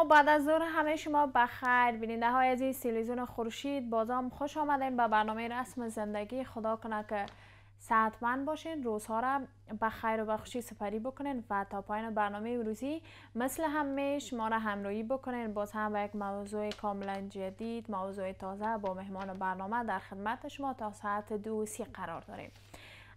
و بعد از ظهر همه شما بخیر بیننده های عزیز سیلیزون خورشید بازم خوش آمدین به برنامه رسم زندگی خدا کنه که مند باشین روزها را به خیر و به سپری بکنین و تا پایان برنامه روزی مثل همیش ما را همراهی بکنین باز هم به یک موضوع کاملا جدید موضوع تازه با مهمان برنامه در خدمت شما تا ساعت دو سی قرار داریم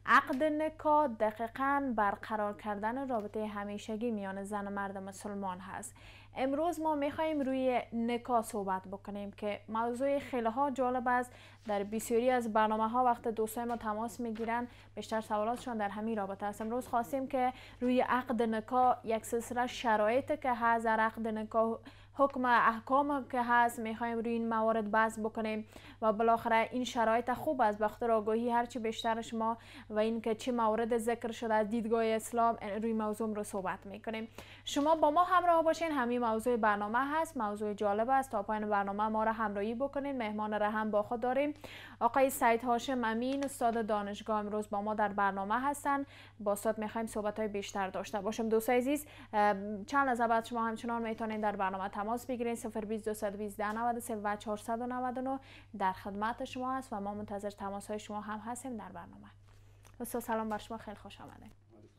عقد نکاح دقیقا برقرار کردن رابطه همیشگی میان زن و مرد مسلمان هست امروز ما میخواییم روی نکاح صحبت بکنیم که موضوع خیلی ها جالب است در بسیاری از برنامه ها وقت دوستای ما تماس میگیرن بیشتر سوالاتشان در همین رابطه است امروز خواستیم که روی عقد نکاح یک سلسله شرایط که هست عقد نکاح حکم احکام که هست میخوایم روی این موارد بحث بکنیم و بالاخره این شرایط خوب است بخاطر آگاهی هرچی بیشتر شما و اینکه چه موارد ذکر شده از دیدگاه اسلام روی موضوع رو صحبت میکنیم شما با ما همراه باشین همین موضوع برنامه هست موضوع جالب است تا پایان برنامه ما را همراهی بکنین مهمان را هم با خود داریم آقای سعید هاشم امین استاد دانشگاه امروز با ما در برنامه هستن با استاد میخوایم صحبت های بیشتر داشته باشیم دوستان عزیز چند لحظه بعد شما همچنان میتونین در برنامه تمام تماس بگیرید 020 212 در خدمت شما است و ما منتظر تماس های شما هم هستیم در برنامه استاد سلام بر شما خیلی خوش آمده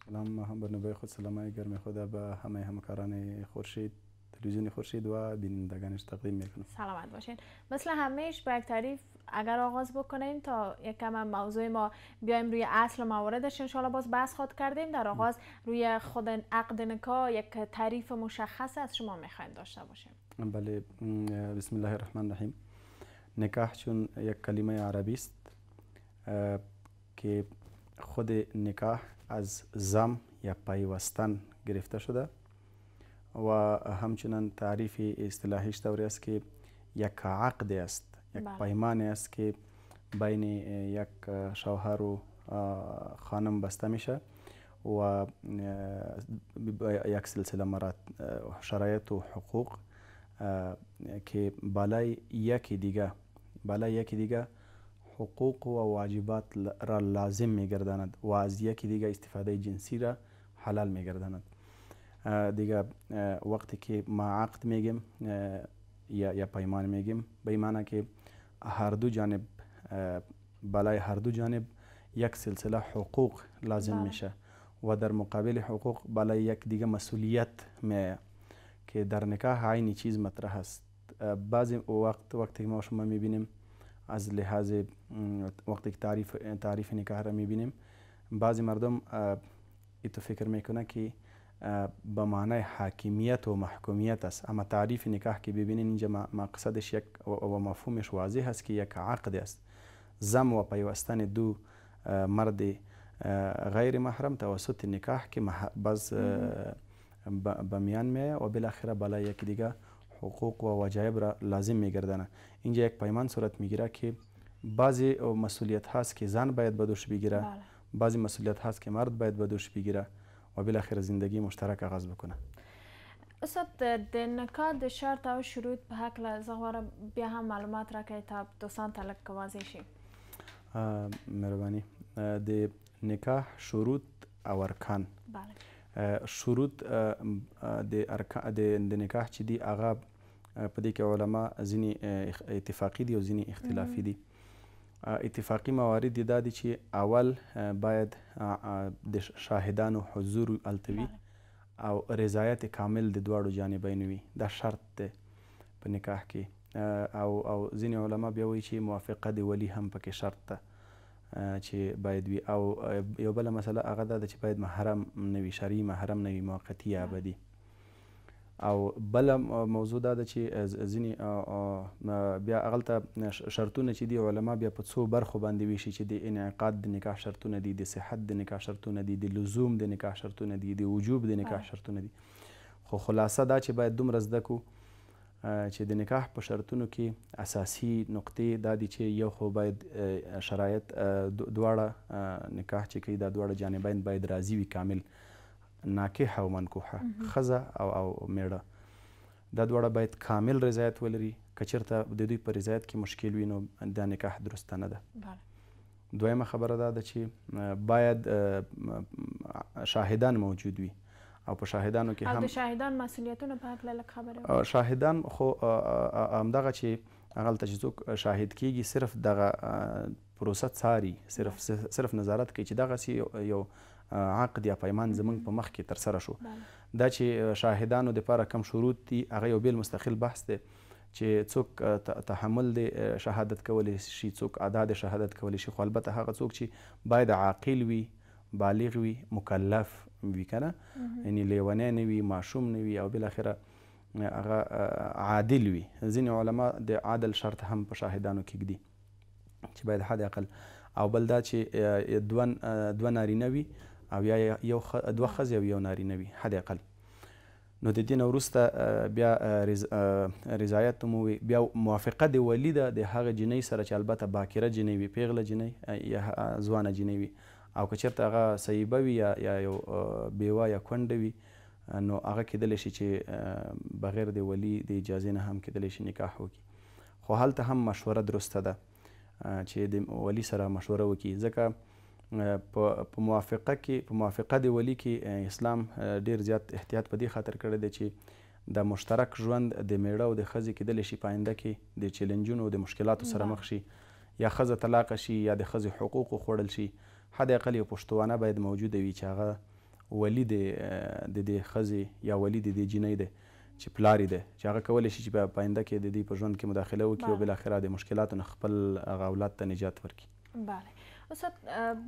سلام هم هم برنامه خود سلام گرم خود به همه همکاران خورشید تلویزیون خورشید و بینندگانش تقدیم میکنم سلامت باشین مثل همیش به یک تعریف اگر آغاز بکنیم تا یک کم موضوع ما بیایم روی اصل و مواردش انشالله باز بحث خود کردیم در آغاز روی خود عقد نکاح یک تعریف مشخص از شما میخوایم داشته باشیم بله بسم الله الرحمن الرحیم نکاح چون یک کلمه عربی است که خود نکاح از زم یا پیوستن گرفته شده و همچنان تعریف اصطلاحی طوری است که یک عقد است یک بله. پیمانی است که بین یک شوهر و خانم بسته میشه و یک سلسله مرات شرایط و حقوق که بالای یکی دیگه بالای یکی دیگه حقوق و واجبات را لازم میگرداند و از یکی دیگه استفاده جنسی را حلال میگرداند دیگه وقتی که ما عقد میگیم یا, یا پیمان میگیم به این معنی که هر دو جانب بالای هر دو جانب یک سلسله حقوق لازم بله. میشه و در مقابل حقوق بالای یک دیگه مسئولیت می که در نکاح عین چیز مطرح است بعضی وقت وقتی ما شما میبینیم از لحاظ وقتی که تعریف تعریف نکاح را میبینیم بعضی مردم ایتو فکر میکنه که به معنای حاکمیت و محکومیت است اما تعریف نکاح که ببینین اینجا مقصدش یک و مفهومش واضح است که یک عقد است زم و پیوستن دو مرد غیر محرم توسط نکاح که بعض به میان میه و بالاخره بالا یک دیگه حقوق و وجایب را لازم میگردنه اینجا یک پیمان صورت میگیره که بعضی مسئولیت هاست که زن باید به دوش بگیره بعضی مسئولیت هاست که مرد باید به دوش بگیره و بالاخره زندگی مشترک آغاز بکنه استاد د نکاح د شرط او شروط په هکله زه غواړم بیا هم معلومات راکړئ تا دوستان ته لږ واضح شي مهرباني د نکاح شروط او ارکان بله شروط د ارکان د نکاح چې دی هغه په دې کې علما ځینې اتفاقي دي او ځینې اختلافي دي اتفاقی موارد دا دي چې اول باید د شاهدانو حضور التوي او رضایت کامل د دواړو جانبین وي دا شرط دی په نکاح کې او او ځینې علما بیا وایي چې موافقه د ولی هم پکې شرط ده چې باید وي او یو بله مسله هغه ده چې باید محرم نه وي شرعي محرم نه وي موقتي یا ابدي او بل موضوع دا ده چې ځینې بیا هغلته شرطونه چې دي علما بیا په څو برخو باندې ویشي چې د انعقاد د نکاح شرطونه دي د صحت د نکاح شرطونه دي د لزوم د نکاح شرطونه دي د وجوب د نکاح شرطونه دي خو خلاصه دا چې باید دومره زده کړو چې د نکاح په شرطونو کې اساسي نقطې دا دي چې یو خو باید شرایط دواړه نکاح چې کوي دا دواړه جانبین باید راضي وي کامل ناکحه او منکوحه خزه او او میړه دا دواړه باید کامل رضایت ولري کچیرته د دوی په رضایت کې مشکل وي نو دا نکاح درسته نه ده دویمه خبره دا ده چې باید شاهدان موجود وي او په شاهدانو کې هم د شاهدان مسولیتونه په هکله لږ خبره شاهدان خو همدغه چې هغلته چې څوک شاهد کیږي صرف دغه پروسه څاري صرف صرف نظارت کوي چې دغسې یو عقد یا پیمان زمونږ په مخ کې ترسره شو دا چې شاهدانو دپاره کم شروط دي هغه یو بیل مستقل بحث دی چې څوک تحمل دی شهادت کولی شي څوک ادا د شهادت کولی شي خو البته هغه څوک چې باید عاقل وي بالغ وي مکلف وي کنه یعنې لیونی نه وي ماشوم نه وي او بالاخره هغه عادل وي ځینې علما د عادل شرط هم په شاهدانو کې ږدي چې باید حد اقل او بل دا چې دوه نارینه وي او یا یو دوه ښځې او یو نارینه وي حد اقل نو د دې نه وروسته بیا رضایت مو بیا موافقه د ولی ده د هغه جنۍ سره چې البته باکره جنۍ وي پیغله جنۍ یا ځوانه جنۍ وي او که چېرته هغه صیبه وي یا یا یو بیوه یا کونډه وي نو هغه کیدلی شي چې بغیر د ولی د اجازې نه هم کیدلی شي نکاح وکړي خو هلته هم مشوره درسته ده چې د ولی سره مشوره وکړي ځکه په په موافقه کې په موافقه دی ولی کې اسلام ډیر زیات احتیاط په دې خاطر کړی دی چې د مشترک ژوند د میړه او د ښځې کېدلی شي په آینده کې د چیلنجونو او د مشکلاتو سره مخ شي یا ښځه طلاقه شي یا د ښځې حقوق وخوړل شي حد اقل یو پښتوانه باید موجوده وي چې هغه ولی د د دې ښځې یا ولی د دې جینۍ دی چې پلار دی چې هغه کولی شي چې په آینده کې د دې په ژوند کې مداخله وکړي او بالاخره د مشکلاتو نه خپل هغه اولاد ته نجات ورکړي بله استاد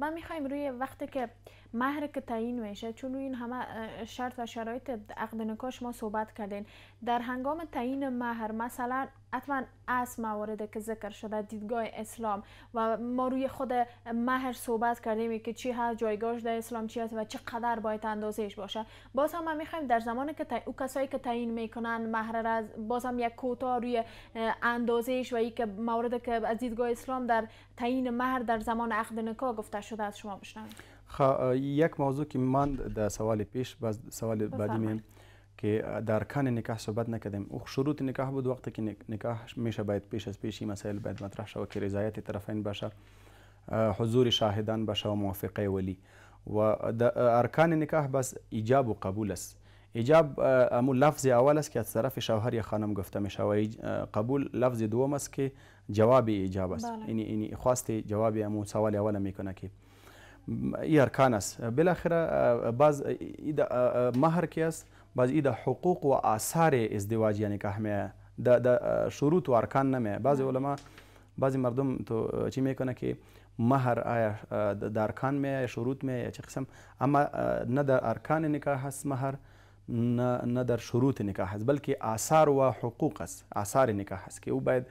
ما میخوایم روی وقتی که مهر که تعیین میشه چون این همه شرط و شرایط عقد نکاح ما صحبت کردین در هنگام تعیین مهر مثلا حتما از موارد که ذکر شده دیدگاه اسلام و ما روی خود مهر صحبت کردیم که چی هست جایگاهش در اسلام چی هست و چه قدر باید اندازهش باشه باز هم ما میخوایم در زمانی که تا... او کسایی که تعیین میکنن مهر را باز هم یک کوتا روی اندازهش و یک مورد که از دیدگاه اسلام در تعیین مهر در زمان عقد نکاح گفته شده از شما بشنویم خب، یک موضوع که من در سوال پیش باز سوال بعدی که در ارکان نکاح صحبت نکردیم او شروط نکاح بود وقتی که نکاح میشه باید پیش از پیشی مسائل باید مطرح شود که رضایت طرفین باشه حضور شاهدان باشه و موافقه ولی و ارکان نکاح بس ایجاب و قبول است ایجاب امو لفظ اول است که از طرف شوهر یا خانم گفته می شود قبول لفظ دوم است که جواب ایجاب است یعنی یعنی خواست جواب امو سوال اول میکنه که ای ارکان است بالاخره بعض مهر که است بعضی د حقوق و آثار ازدواج یعنی که همه د شروط و ارکان نمه بعضی علما بعضی مردم تو چی میکنه که مهر آیا در ارکان می یا شروط می یا چه قسم اما نه در ارکان نکاح هست مهر نه, نه در شروط نکاح هست بلکې آثار و حقوق است آثار نکاح هست که او باید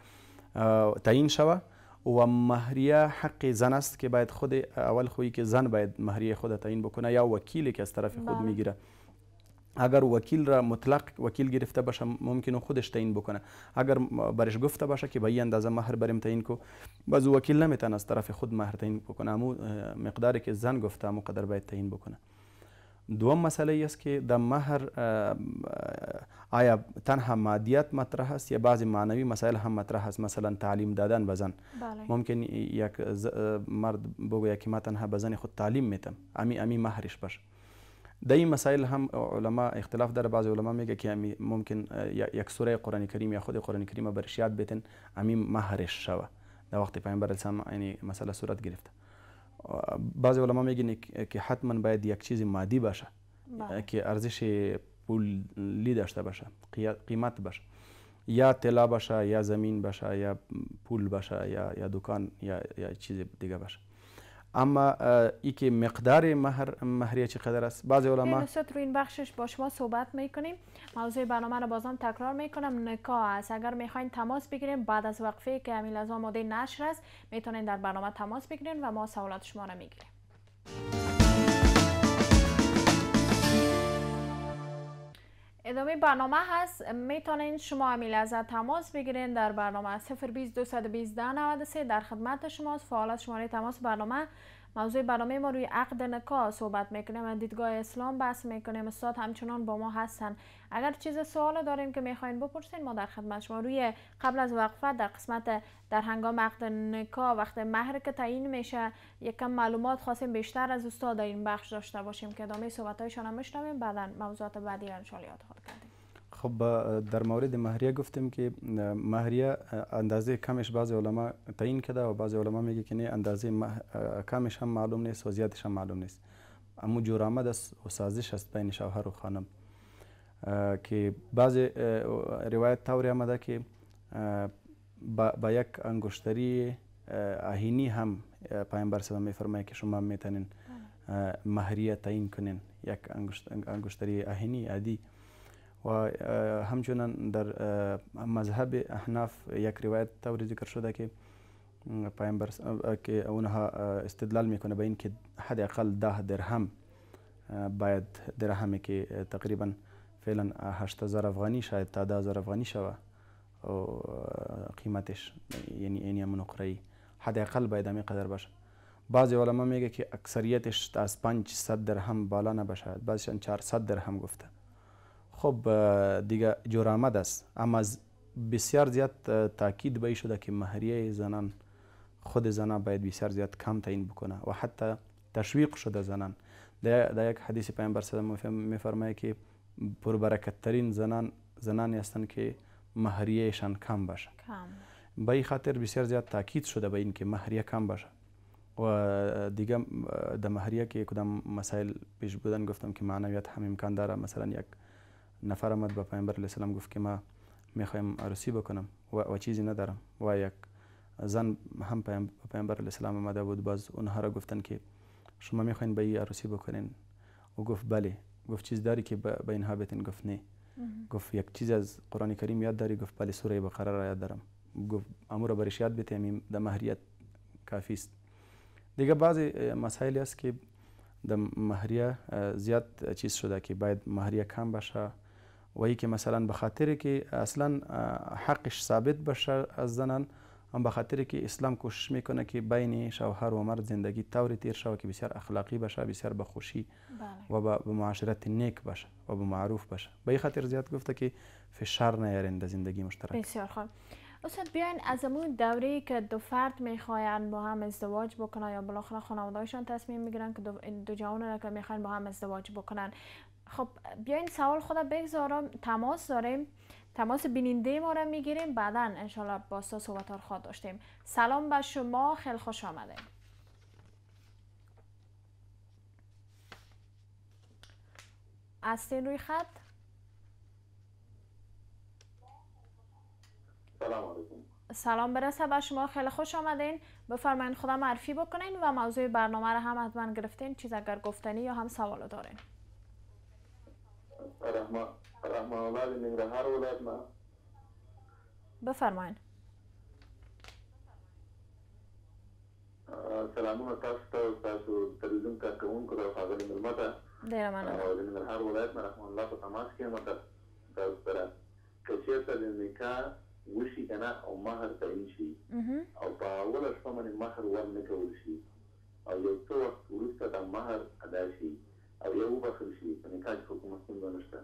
تعیین شوه و مهریه حق زن است که باید خود اول خویی که زن باید مهریه خود تعیین بکنه یا وکیلی که از طرف خود میگیره اگر وکیل را مطلق وکیل گرفته باشه ممکنه خودش تعیین بکنه اگر برش گفته باشه که به این اندازه مهر بریم تعیین کو بعض وکیل نمیتونه از طرف خود مهر تعیین بکنه امو مقداری که زن گفته امو قدر باید تعیین بکنه دوم مسئله است که در مهر آیا تنها مادیات مطرح است یا بعضی معنوی مسائل هم مطرح است مثلا تعلیم دادن به زن بله. ممکن یک مرد بگوید که ما تنها به زن خود تعلیم میتم امی امی مهرش باشه در این مسائل هم علما اختلاف داره بعضی علما میگه که ممکن یک سوره قرآن کریم یا خود قرآن کریم برش یاد بیتن همین مهرش شوه در وقت پیامبر اسلام یعنی مسئله صورت گرفته بعضی علما میگن که حتما باید یک چیز مادی باشه که ارزش پولی داشته باشه قیمت باشه یا طلا باشه یا زمین باشه یا پول باشه یا یا دکان یا یا چیز دیگه باشه اما ای که مقدار مهر مهریه چقدر است بعضی علما نسبت رو این بخشش با شما صحبت میکنیم موضوع برنامه رو بازم تکرار میکنم نکاح است اگر میخواین تماس بگیریم بعد از وقفه که امیل از آماده نشر است میتونین در برنامه تماس بگیرین و ما سوالات شما رو میگیریم ادامه برنامه هست میتونین شما امیل از تماس بگیرین در برنامه 020 در خدمت شماست فعال از شماره تماس برنامه موضوع برنامه ما روی عقد نکاح صحبت میکنیم و دیدگاه اسلام بحث میکنیم استاد همچنان با ما هستن اگر چیز سوال داریم که میخواین بپرسین ما در خدمت شما روی قبل از وقفه در قسمت در هنگام عقد نکاح وقت مهر که تعیین میشه یکم معلومات خواستیم بیشتر از استاد این بخش داشته باشیم که ادامه صحبت هایشان هم میشنویم بعدا موضوعات بعدی انشالله یاد خواهد کردیم خب در مورد مهریه گفتیم که مهریه اندازه کمش بعضی علما تعیین کرده و بعضی علما میگه که نه اندازه مح... کمش هم معلوم نیست و زیادش هم معلوم نیست امو جورآمد است و سازش است بین شوهر و خانم که بعضی روایت طوری آمده که با, با یک انگشتری آهینی هم پیامبر سلام میفرمایه که شما میتونین مهریه تعیین کنین یک انگشتری آهینی عادی و همچنان در مذهب احناف یک روایت طوری ذکر شده که پیامبر که اونها استدلال میکنه به این که حداقل ده درهم باید درهمی که تقریبا فعلا 8000 افغانی شاید تا 10000 افغانی شوه او قیمتش یعنی این یمن نقره حداقل باید همین قدر باشه بعضی علما میگه که اکثریتش از 500 درهم بالا نباشه بعضیشان 400 درهم گفته خب دیگه جور آمد است اما بسیار زیاد تاکید به شده که مهریه زنان خود زنان باید بسیار زیاد کم تعیین بکنه و حتی تشویق شده زنان در یک حدیث پیامبر صلی میفرمایه که پربرکتترین زنان زنانی هستند که مهریهشان کم باشه کم به این خاطر بسیار زیاد تاکید شده به این که مهریه کم باشه و دیگه در مهریه که کدام مسائل پیش بودن گفتم که معنویت هم امکان داره مثلا یک نفر آمد به پیامبر علیه السلام گفت که ما میخوایم عروسی بکنم و, و چیزی ندارم و یک زن هم پیامبر علیه السلام آمده بود باز اونها را گفتن که شما میخواین به این عروسی بکنین او گفت بله گفت چیز داری که به اینها بتین گفت نه گفت یک چیز از قرآن کریم یاد داری گفت بله سوره بقره را یاد دارم گفت امو را برش یاد بتیم د مهریت کافی است دیگه بعضی مسائلی است که د مهریه زیاد چیز شده که باید مهریه کم باشه و که مثلا به خاطر که اصلا حقش ثابت بشه از زنان هم به خاطر که اسلام کوشش میکنه که بین شوهر و مرد زندگی طوری تیر شوه که بسیار اخلاقی باشه بسیار به خوشی بله. و به معاشرت نیک باشه و به معروف باشه به این خاطر زیاد گفته که فشار نیارین در زندگی مشترک بسیار خوب استاد بیاین از امون دوره که دو فرد میخواین با هم ازدواج بکنن یا بالاخره خانوادهشان تصمیم میگیرن که دو, دو جوان را که میخواین با هم ازدواج بکنن خب بیاین سوال خود بگذارم تماس داریم تماس بیننده ما را میگیریم بعدا انشالله با سا صحبت خواهد داشتیم سلام به شما خیلی خوش آمده هستین روی خط سلام علیکم سلام برسه به شما خیلی خوش آمدین بفرمایید خودم معرفی بکنین و موضوع برنامه را هم حتما گرفتین چیز اگر گفتنی یا هم سوال دارین رحمان رحمان الله د ننګرهار ولایت نه بفرمایئ سلامونه تاسو ته تاسو تلویزیون کارکوونکو ته ښاغلي مېلمه ته ډېره مننه د ننګرهار ولایت نه رحمان الله په تماس کې یم ته تاسو سره که چېرته د نکاح وشي که نه او مهر تعین شي او په اوله شپه باندې مهر ورنه کول شي او یو څه وخت وروسته دا مهر ادا شي او یو بخل شي انعکاس حکومتون دانشته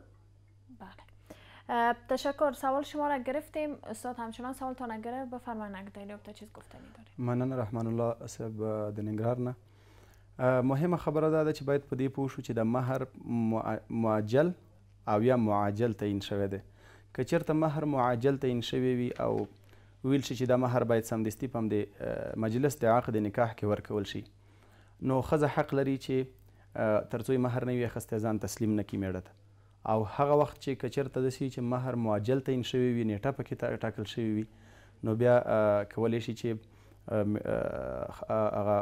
بله تشکر سوال شما را گرفتیم استاد همچنان سوال تا نگره بفرمایید اگه دلیل تا چیز گفتنی داریم منن رحمان الله صاحب د ننګرهار نه مهمه خبره دا ده چې باید په دې پوه شو چې د مهر معجل او یا معاجل تعیین شوی دی که چیرته مهر معاجل تعیین شوی وي او ویل شي چې دا مهر باید سمدستي په همدې مجلس د عقد نکاح کې ورکول شي نو ښځه حق لري چې ترڅو مهر نه وي اخیستی ځان تسلیم نه کړي میړه ته او هغه وخت چې که چېرته داسې چې مهر معجل تعین شوی وي نیټه پکې ټاکل شوی وي نو بیا کولی شي چې هغه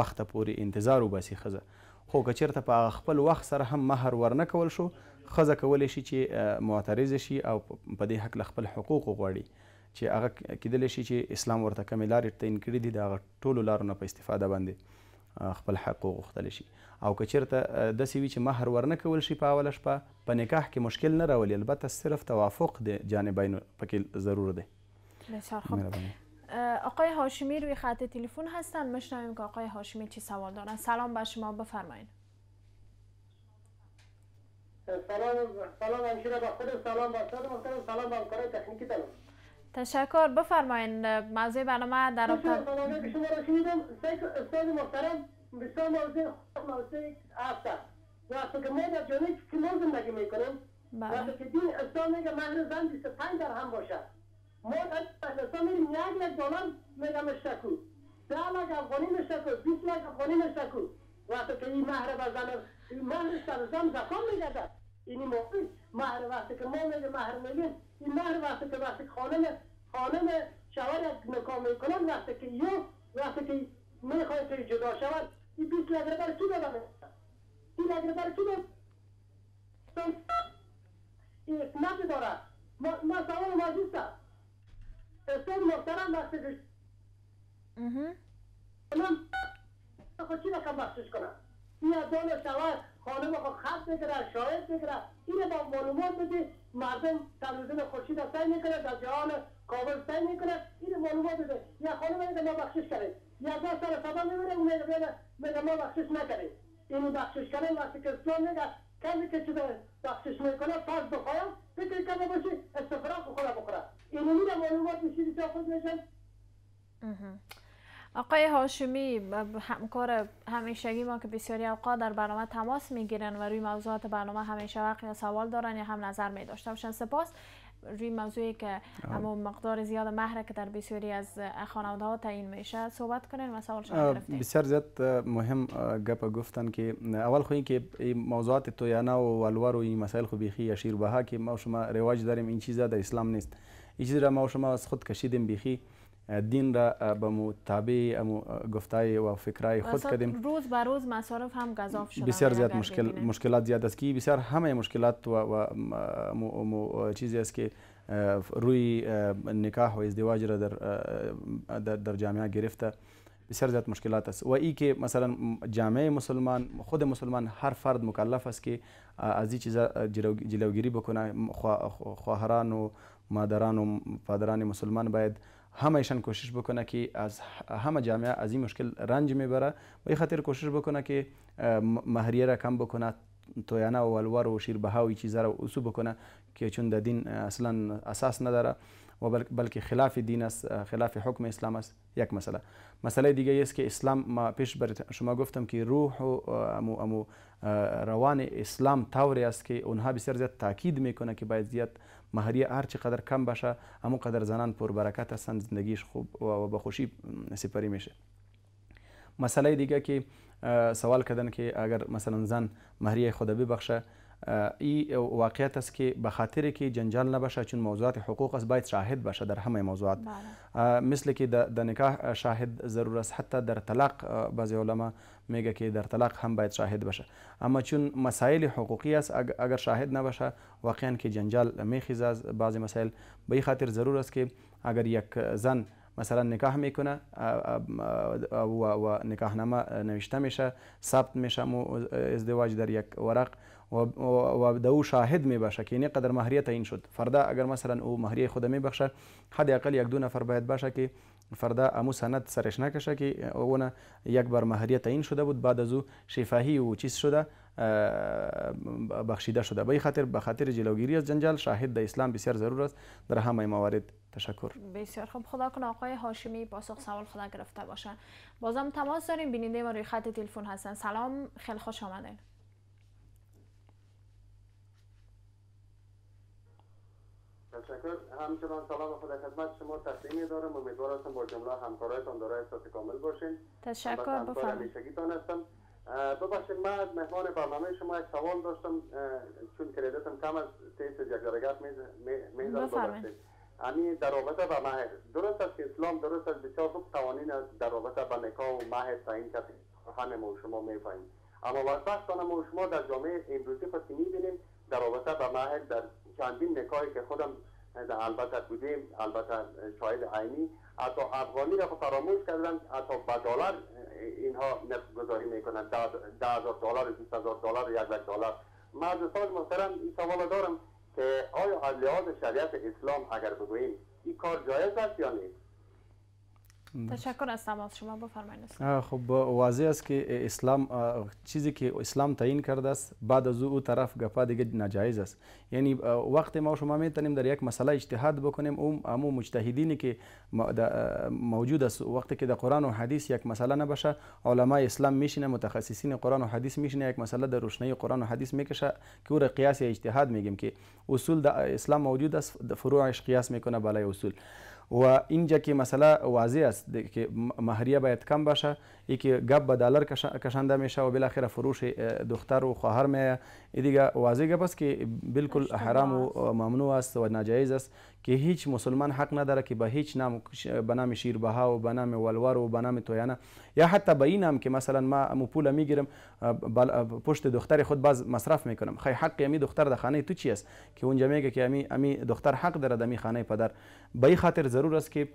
وخت پورې انتظار وباسي ښځه خو که چېرته په هغه خپل وخت سره هم مهر ورنه کول شو ښځه کولی شي چې معترض شي او په دې حق خپل حقوق وغواړي چې هغه کېدلی شي چې اسلام ورته کمې لارې تعین کړي دي د هغه ټولو لارو نه په استفاده باندې خپل حق وغوښتلی شي او که چیرته داسې وي چې مهر ورنه کول شي په اوله شپه په نکاح کې مشکل نه راولي البته صرف توافق د جانبینو پکې ضرور دی بسیار خوب آقای هاشمی روی خط تلفن هستن مشنویم که آقای هاشمی چی سوال دارن سلام بر شما بفرمایید سلام سلام همشیره با خود سلام با سلام با سلام با همکارای تکنیکی دارم تشکر بفرمایید موضوع برنامه در رابطه شما را شنیدم استاد محترم بسیار موضوع موضوع هستم وقتی که ما در جامعه تیمورزم نگه میکنم بله. وقتی که دین اسلام میگه مهر زن 25 در هم باشه ما در استاد میریم یک یک دلار میگه مشتکو ده لگ افغانی مشتکو 20 لگ افغانی مشتکو وقتی که این مهر زن مهر سر زن زکان میگه در این موقعی مهر وقتی که ما میگه مهر میگیم این مهر وقتی که وقتی خانم خانم شوهر نکام میکنن وقتی که یو وقتی که میخواد که جدا شود این 20 لگره بر تو ببنه این لگره بر تو دادم این حکمت داره ما, ما سوال مجلس است استاد محترم وقتی که خود خب چی رقم بخشش کنم این از دان شوهر خانم خود خب خط میگیره شاهد میگیره اینه با معلومات بده مردم تلویزیون خورشید را سعی میکنه در جهان کابل سعی میکنه این معلومات بده یا خانم میگه ما بخشش کرد یا دو سال سبا میبره اون میگه بله، میگه ما بخشش نکرد اینو بخشش کرد وقتی که اسلام میگه کسی که چیز بخشش میکنه پس بخواهم فکر کنه باشی استفراق بخوره بخوره اینو میره معلومات میشید تا خود میشن آقای هاشمی همکار همیشگی ما که بسیاری اوقات در برنامه تماس میگیرن و روی موضوعات برنامه همیشه وقت سوال دارن یا هم نظر می داشته سپاس روی موضوعی که اما مقدار زیاد مهره که در بسیاری از خانواده ها تعیین میشه صحبت کنین و سوال شما بسیار زیاد مهم گپ گفتن که اول خو که این موضوعات تویانه و الوار و این مسائل خو بیخی اشیر بها که ما شما رواج داریم این چیزا در اسلام نیست این چیز را ما شما از خود کشیدیم بیخی دین را به مطابع گفتای و فکرای خود کردیم روز به روز مصارف هم گذاف شده بسیار زیاد مشکل دیدنه. مشکلات زیاد است که بسیار همه مشکلات و, و مو مو چیزی است که روی نکاح و ازدواج را در در, در جامعه گرفته بسیار زیاد مشکلات است و ای که مثلا جامعه مسلمان خود مسلمان هر فرد مکلف است که از این چیزا جلوگیری بکنه خواهران و مادران و پادران مسلمان باید همهشان کوشش بکنه که از همه جامعه از این مشکل رنج میبره و این خاطر کوشش بکنه که مهریه را کم بکنه تویانه و ولوار و شیربها و چیزا را اوسو بکنه که چون در دین اصلا اساس نداره و بلکه خلاف دین است خلاف حکم اسلام است یک مسئله مسئله دیگه است که اسلام ما پیش بر شما گفتم که روح و امو, امو روان اسلام طوری است که اونها بسیار زیاد تاکید میکنه که باید زیاد مهریه هر چقدر کم باشه همون قدر زنان پر برکت هستند زندگیش خوب و به خوشی سپری میشه مسئله دیگه که سوال کردن که اگر مثلا زن مهریه خدا ببخشه ای واقعیت است که به خاطر که جنجال نباشه چون موضوعات حقوق است باید شاهد باشه در همه موضوعات مثل که در نکاح شاهد ضرور است حتی در طلاق بعضی علما میگه که در طلاق هم باید شاهد باشه اما چون مسائل حقوقی است اگر شاهد نباشه واقعا که جنجال میخیزه از بعضی مسائل به خاطر ضرور است که اگر یک زن مثلا نکاح میکنه و, و نکاحنامه نوشته میشه ثبت میشه ازدواج در یک ورق و به او شاهد می باشه که این قدر مهریه تعیین شد فردا اگر مثلا او مهریه خود می بخشه اقل یک دو نفر باید باشه که فردا امو سند سرش نکشه که اون یک بار مهریه تعیین شده بود بعد از او شفاهی و چیز شده بخشیده شده به خاطر به خاطر جلوگیری از جنجال شاهد د اسلام بسیار ضرور است در همه موارد تشکر بسیار خوب خدا کنه آقای هاشمی پاسخ سوال خدا گرفته باشه بازم تماس داریم بیننده ما روی خط تلفن هستن سلام خیلی خوش آمدین تشکر همچنان سلام خود خدمت شما تقدیم دارم امیدوار هستم با جمله همکارایتان دارای احساس کامل باشین تشکر بفرمایید هستم ببخشید من مهمان برنامه شما یک سوال داشتم چون کردیتم کم از تیس یک می میزم ببخشید امی یعنی در رابطه با مهر درست است که اسلام درست است بسیار خوب قوانین در رابطه با نکاح و مهر تعیین کرده همه و شما میفهمید اما وقتان ما شما در جامعه امروزی می میبینیم در رابطه با مهر در چندین نکاحی که خودم در البته بودیم البته شاید عینی حتی افغانی را فراموش کردن حتی به دلار اینها نرخ گذاری میکنن ده هزار دلار بیست هزار دلار یک لک دلار ساز محترم این سوال دارم که آیا از لحاظ شریعت اسلام اگر بگوییم این کار جایز است یا نیست تشکر از تماس شما بفرمایید خب واضح است که اسلام چیزی که اسلام تعیین کرده است بعد از او طرف گپا دیگه ناجایز است یعنی وقتی ما شما میتونیم در یک مسئله اجتهاد بکنیم اون امو مجتهدینی که موجود است وقتی که در قرآن و حدیث یک مسئله نباشه علما اسلام میشینه متخصصین قرآن و حدیث میشینه یک مسئله در روشنی قرآن و حدیث میکشه که او را قیاس اجتهاد میگیم که اصول در اسلام موجود است فروعش قیاس میکنه بالای اصول و اینجا که مسئله واضح است که مهریه باید کم باشه ای که گپ به دلار کشانده میشه و بالاخره فروش دختر و خواهر میه دیگه واضح گپ است که بالکل حرام و ممنوع است و ناجایز است که هیچ مسلمان حق نداره که به هیچ نام به نام شیربها و به نام ولور و به نام تویانه یا حتی به این نام که مثلا ما امو پول میگیرم پشت دختر خود باز مصرف میکنم خی حق امی دختر در خانه تو چی است که اونجا میگه که امی امی دختر حق داره دمی خانه پدر به این خاطر ضرور است که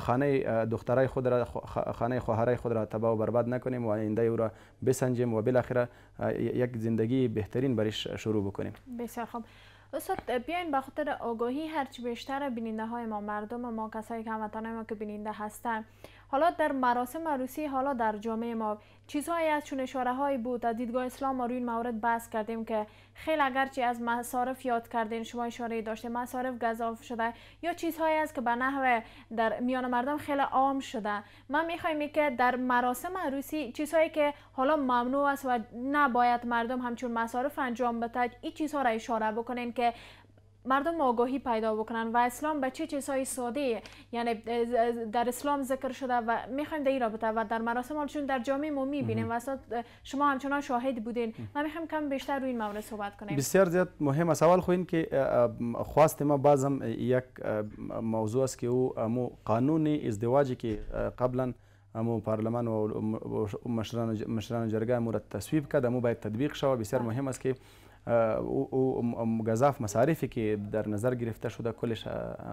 خانه دخترای خود را خانه خواهرای خود را تباه و برباد نکنیم و آینده او را بسنجیم و بالاخره یک زندگی بهترین برش شروع بکنیم بسیار خوب استاد بیاین به خاطر آگاهی هرچی بیشتر بیننده های ما مردم ما کسایی که هموطنان ما که بیننده هستن حالا در مراسم عروسی حالا در جامعه ما چیزهایی از چون اشاره هایی بود از دیدگاه اسلام ما روی این مورد بحث کردیم که خیلی اگرچه از مصارف یاد کردین شما اشاره داشته مصارف گذاف شده یا چیزهایی است که به نحو در میان مردم خیلی عام شده من میخوایم که در مراسم عروسی چیزهایی که حالا ممنوع است و نباید مردم همچون مصارف انجام بده این چیزها را اشاره بکنین که مردم آگاهی پیدا بکنن و اسلام به چه چیزهای ساده یعنی در اسلام ذکر شده و میخوایم در این رابطه و در مراسم چون در جامعه ما میبینیم و شما همچنان شاهد بودین ما میخوایم کم بیشتر روی این مورد صحبت کنیم بسیار زیاد مهم است اول خو که خواست ما بعضم یک موضوع است که او قانون ازدواجی که قبلا امو پارلمان و مشران مشران جرگه تصویب کرد مو باید تدبیق شود بسیار بله. مهم است که او گذاف مصارفی که در نظر گرفته شده کلش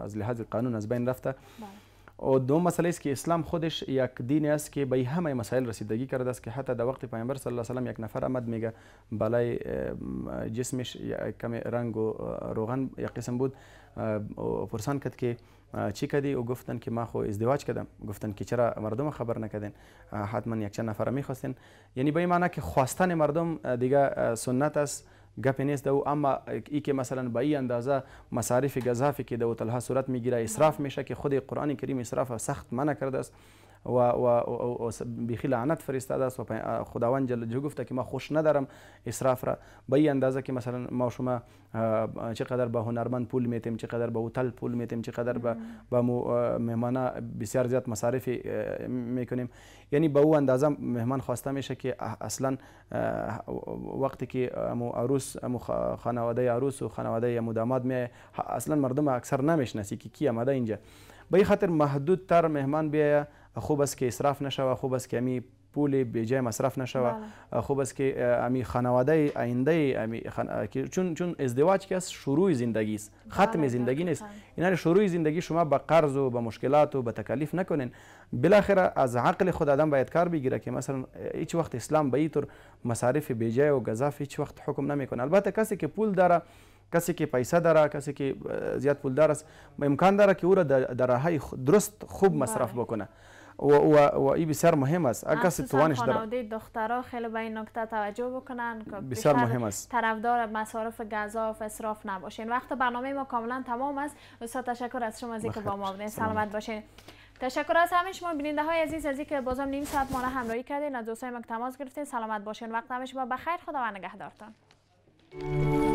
از لحاظ قانون از بین رفته بله. و دوم مسئله است که اسلام خودش یک دین است که به همه مسائل رسیدگی کرده است که حتی در وقت پیامبر صلی الله علیه و سلم یک نفر آمد میگه بالای جسمش کمی رنگ و روغن یک قسم بود پرسان کرد که چی کدی او گفتن که ما خو ازدواج کردم گفتن که چرا مردم خبر نکردین حتما یک چند نفر میخواستین یعنی به این معنی که خواستن مردم دیگه سنت است گپ نیست او اما ای که مثلا به این اندازه مصارف گذافی که در اوتلها صورت میگیره اصراف میشه که خود قرآن کریم اصراف سخت منع کرده است و, و, و بیخی لعنت فرستاده است و خداوند جل جلاله گفته که ما خوش ندارم اسراف را به این اندازه که مثلا ما شما چقدر به هنرمند پول میتیم چقدر به هتل پول میتیم چقدر به به مهمانه بسیار زیاد مصارف میکنیم یعنی به او اندازه مهمان خواسته میشه که اصلا وقتی که مو عروس مو خانواده عروس و خانواده مو داماد می اصلا مردم اکثر نمیشناسی که کی آمده اینجا به خاطر محدود تر مهمان بیایه خو بس که اسراف نشوه خو بس که امی پول به جای مصرف نشوه خو بس که امی خانواده آینده امی خن... چون چون ازدواج که از شروع زندگی است ختم زندگی نیست اینا شروع زندگی شما به قرض و به مشکلات و به تکالیف نکنین بالاخره از عقل خود آدم باید کار بگیره که مثلا هیچ وقت اسلام به طور مصارف بیجای و گزاف هیچ وقت حکم نمیکنه البته کسی که پول داره کسی که پیسه داره کسی که زیاد پول داره امکان داره که او را در راهای درست خوب مصرف بکنه و, و, و ای بسیار مهم است اگر توانش خانواده دخترها خیلی به این نکته توجه بکنن که بسیار مهم است طرفدار مصارف غذا و اسراف نباشین وقت برنامه ما کاملا تمام است استاد تشکر از شما از با بله، ما بودین سلامت باشین تشکر از همه شما بیننده های عزیز از اینکه بازم نیم ساعت ما را همراهی کردین از دوستای ما تماس گرفتین سلامت باشین وقت همه شما بخیر خداوند نگهدارتان